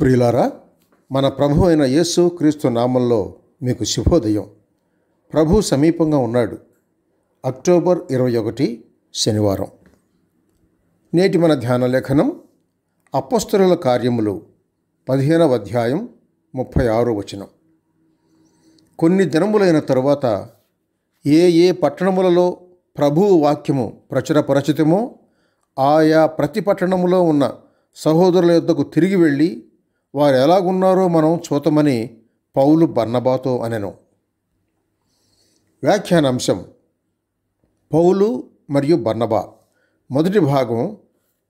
ప్రియులారా మన ప్రభు అయిన యేసు క్రీస్తు నామంలో మీకు శుభోదయం ప్రభు సమీపంగా ఉన్నాడు అక్టోబర్ ఇరవై ఒకటి శనివారం నేటి మన ధ్యాన లేఖనం అపస్తుల కార్యములు పదిహేనవ అధ్యాయం ముప్పై ఆరో వచనం కొన్ని దినములైన తరువాత ఏ ఏ పట్టణములలో ప్రభు వాక్యము ప్రచురపరచితమో ఆయా ప్రతి పట్టణములో ఉన్న సహోదరుల యొద్దకు తిరిగి వెళ్ళి వారు ఎలాగున్నారో మనం చూతమని పౌలు బర్ణబాతో అనెను వ్యాఖ్యానాంశం పౌలు మరియు బర్ణబా మొదటి భాగం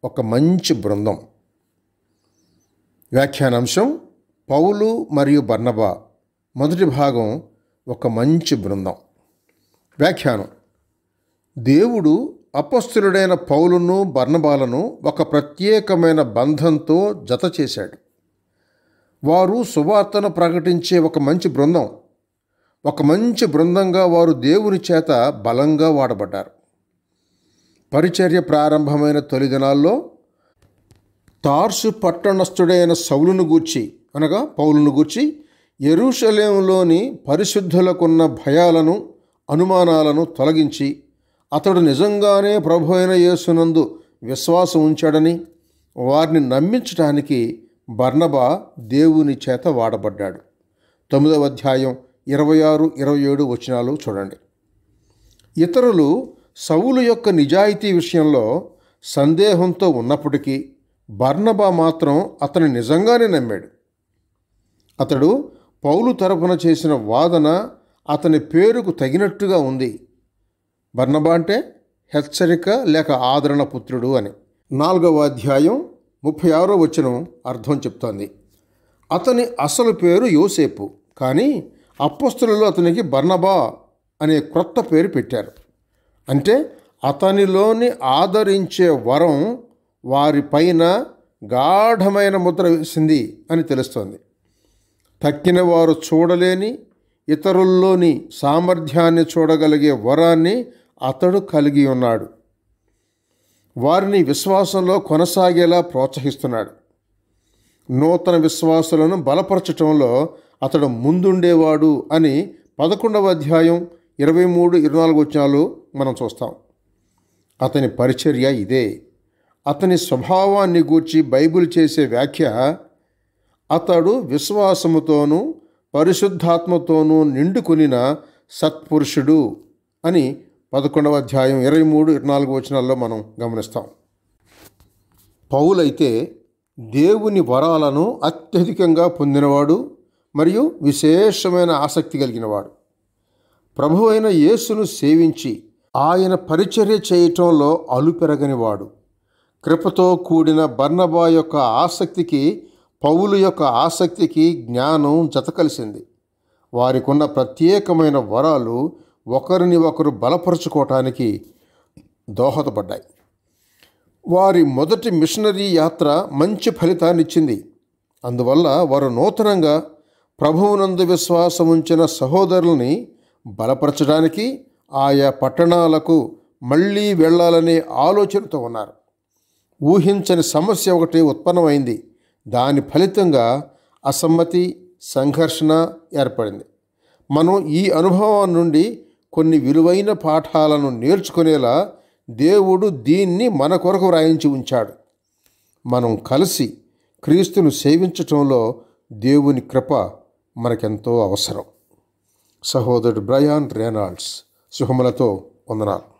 ఒక మంచి బృందం వ్యాఖ్యానాంశం పౌలు మరియు బర్ణబా మొదటి భాగం ఒక మంచి బృందం వ్యాఖ్యానం దేవుడు అపస్తుడైన పౌలును బర్ణబాలను ఒక ప్రత్యేకమైన బంధంతో జత చేశాడు వారు సువార్తను ప్రకటించే ఒక మంచి బృందం ఒక మంచి బృందంగా వారు దేవుని చేత బలంగా వాడబడ్డారు పరిచర్య ప్రారంభమైన తొలి దినాల్లో తార్సు పట్టణస్థుడైన సౌలును గూర్చి అనగా పౌలును గూర్చి ఎరుషలేములోని పరిశుద్ధులకున్న భయాలను అనుమానాలను తొలగించి అతడు నిజంగానే ప్రభు అయిన యేసునందు విశ్వాసం ఉంచాడని వారిని నమ్మించడానికి బర్ణబ దేవుని చేత వాడబడ్డాడు తొమ్మిదవ అధ్యాయం ఇరవై ఆరు ఇరవై ఏడు వచనాలు చూడండి ఇతరులు సవులు యొక్క నిజాయితీ విషయంలో సందేహంతో ఉన్నప్పటికీ బర్ణబ మాత్రం అతను నిజంగానే నమ్మాడు అతడు పౌలు తరపున చేసిన వాదన అతని పేరుకు తగినట్టుగా ఉంది బర్ణబ అంటే హెచ్చరిక లేక ఆదరణ పుత్రుడు అని నాలుగవ అధ్యాయం ముప్పై ఆరో వచ్చిన అర్థం చెప్తోంది అతని అసలు పేరు యోసేపు కానీ అప్పస్తులలో అతనికి బర్నబా అనే క్రొత్త పేరు పెట్టారు అంటే అతనిలోని ఆదరించే వరం వారిపైన గాఢమైన ముద్ర వేసింది అని తెలుస్తోంది తక్కిన వారు చూడలేని ఇతరుల్లోని సామర్థ్యాన్ని చూడగలిగే వరాన్ని అతడు కలిగి ఉన్నాడు వారిని విశ్వాసంలో కొనసాగేలా ప్రోత్సహిస్తున్నాడు నూతన విశ్వాసులను బలపరచటంలో అతడు ముందుండేవాడు అని పదకొండవ అధ్యాయం ఇరవై మూడు ఇరవై నాలుగు వచ్చినాలు మనం చూస్తాం అతని పరిచర్య ఇదే అతని స్వభావాన్ని గూర్చి బైబిల్ చేసే వ్యాఖ్య అతడు విశ్వాసముతోనూ పరిశుద్ధాత్మతోనూ నిండుకునిన సత్పురుషుడు అని పదకొండవ అధ్యాయం ఇరవై మూడు ఇరవై నాలుగు వచనాల్లో మనం గమనిస్తాం పౌలైతే దేవుని వరాలను అత్యధికంగా పొందినవాడు మరియు విశేషమైన ఆసక్తి కలిగినవాడు ప్రభు అయిన యేసును సేవించి ఆయన పరిచర్య చేయటంలో అలుపెరగనివాడు కృపతో కూడిన బర్ణబా యొక్క ఆసక్తికి పౌలు యొక్క ఆసక్తికి జ్ఞానం జతకలిసింది వారికి ఉన్న ప్రత్యేకమైన వరాలు ఒకరిని ఒకరు బలపరుచుకోవటానికి దోహదపడ్డాయి వారి మొదటి మిషనరీ యాత్ర మంచి ఫలితాన్ని ఇచ్చింది అందువల్ల వారు నూతనంగా ప్రభువునందు విశ్వాసం ఉంచిన సహోదరుల్ని బలపరచడానికి ఆయా పట్టణాలకు మళ్ళీ వెళ్ళాలనే ఆలోచనతో ఉన్నారు ఊహించని సమస్య ఒకటి ఉత్పన్నమైంది దాని ఫలితంగా అసమ్మతి సంఘర్షణ ఏర్పడింది మనం ఈ అనుభవం నుండి కొన్ని విలువైన పాఠాలను నేర్చుకునేలా దేవుడు దీన్ని మన కొరకు వ్రాయించి ఉంచాడు మనం కలిసి క్రీస్తును సేవించటంలో దేవుని కృప మనకెంతో అవసరం సహోదరుడు బ్రయాన్ రేనాల్డ్స్ శుభములతో వందనాలు